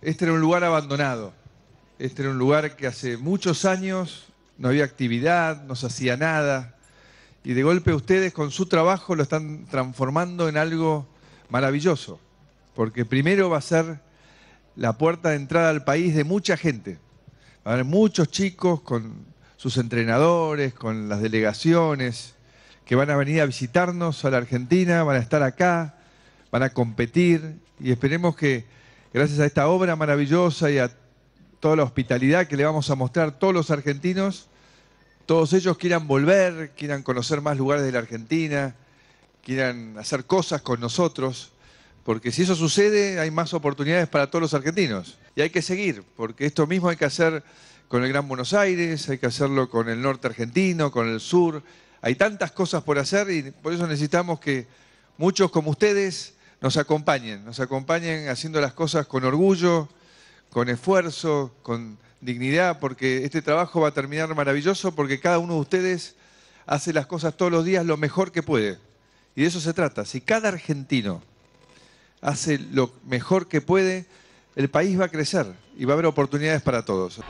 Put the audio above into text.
Este era un lugar abandonado. Este era un lugar que hace muchos años no había actividad, no se hacía nada. Y de golpe ustedes con su trabajo lo están transformando en algo maravilloso. Porque primero va a ser la puerta de entrada al país de mucha gente. Va a haber muchos chicos con sus entrenadores, con las delegaciones, que van a venir a visitarnos a la Argentina, van a estar acá, van a competir y esperemos que gracias a esta obra maravillosa y a toda la hospitalidad que le vamos a mostrar todos los argentinos, todos ellos quieran volver, quieran conocer más lugares de la Argentina, quieran hacer cosas con nosotros, porque si eso sucede hay más oportunidades para todos los argentinos. Y hay que seguir, porque esto mismo hay que hacer con el Gran Buenos Aires, hay que hacerlo con el norte argentino, con el sur. Hay tantas cosas por hacer y por eso necesitamos que muchos como ustedes nos acompañen, nos acompañen haciendo las cosas con orgullo, con esfuerzo, con dignidad, porque este trabajo va a terminar maravilloso porque cada uno de ustedes hace las cosas todos los días lo mejor que puede. Y de eso se trata. Si cada argentino hace lo mejor que puede, el país va a crecer y va a haber oportunidades para todos.